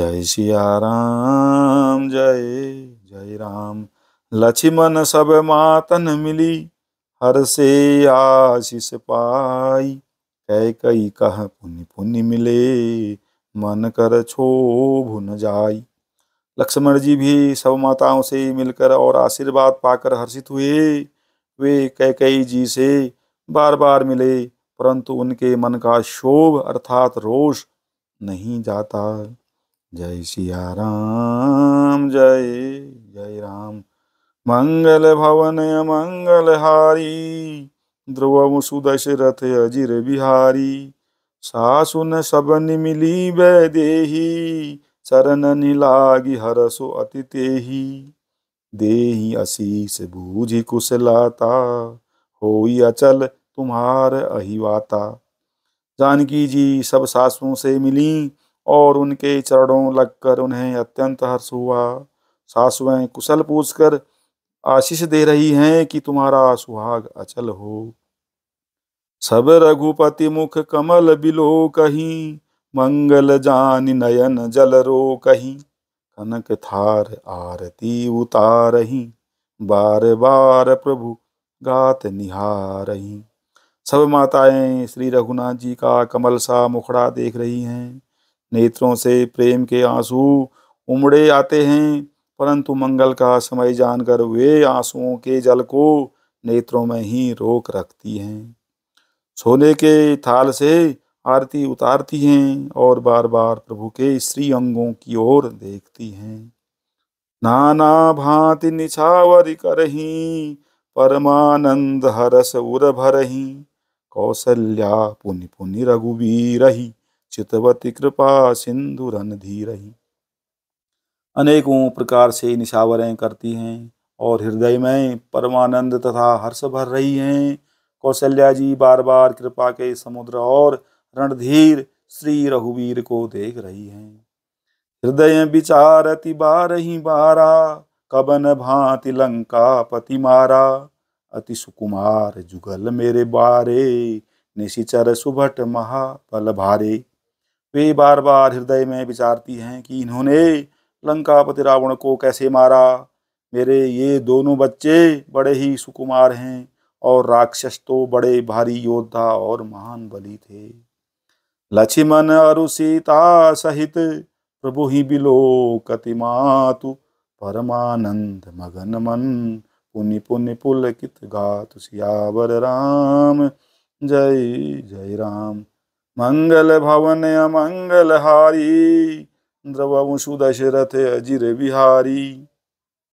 जय सिया राम जय जय राम लक्ष्मण सब मातन मिली हर से आशीष पाई कह कई कह पुण्य पुण्य मिले मन कर छो भुन जाई लक्ष्मण जी भी सब माताओं से मिलकर और आशीर्वाद पाकर हर्षित हुए वे कह कई जी से बार बार मिले परंतु उनके मन का शोभ अर्थात रोष नहीं जाता जय सिया राम जय जय राम मंगल भवन मंगल हारी ध्रुव सुदशरथ अजिर बिहारी सासुन सबन मिली दे चरण हर हरसो अति तेही देही अशीष बूझ कुशलाता हो अचल तुम्हार अहिवाता जानकी जी सब सासुओं से मिली और उनके चरणों लगकर उन्हें अत्यंत हर्ष हुआ सासुएं कुशल पूछकर आशीष दे रही हैं कि तुम्हारा सुहाग अचल हो सब रघुपति मुख कमल बिलो कहीं मंगल जान नयन जल रो कहीं कनक थार आरती उतारही बार बार प्रभु गात निहारही सब माताएं श्री रघुनाथ जी का कमल सा मुखड़ा देख रही हैं नेत्रों से प्रेम के आंसू उमड़े आते हैं परंतु मंगल का समय जानकर वे आंसुओं के जल को नेत्रों में ही रोक रखती हैं सोने के थाल से आरती उतारती हैं और बार बार प्रभु के श्री अंगों की ओर देखती हैं नाना भांति निछावर करही परमानंद हरस उर भरही कौशल्या पुनि पुनि रघुबीरही चितवती कृपा सिंधु रन धीरही अनेकों प्रकार से निशावरें करती हैं और हृदय में परमानंद तथा हर्ष भर रही हैं कौशल्या जी बार बार कृपा के समुद्र और रणधीर श्री रघुवीर को देख रही हैं हृदय विचारति बारही बारा कबन भांति लंका पति मारा अति सुकुमार जुगल मेरे बारे निशिचर सुभट महापल भारे वे बार बार हृदय में विचारती हैं कि इन्होंने लंकापति रावण को कैसे मारा मेरे ये दोनों बच्चे बड़े ही सुकुमार हैं और राक्षस तो बड़े भारी योद्धा और महान बलि थे लक्ष्मण अरु सीता सहित प्रभु ही बिलो कतिमातु परमानंद मगन मन पुण्य पुण्य पुलकित गातु सियावर राम जय जय राम मंगल भवन अमंगल हारी द्रवंशु दशरथ अजिर बिहारी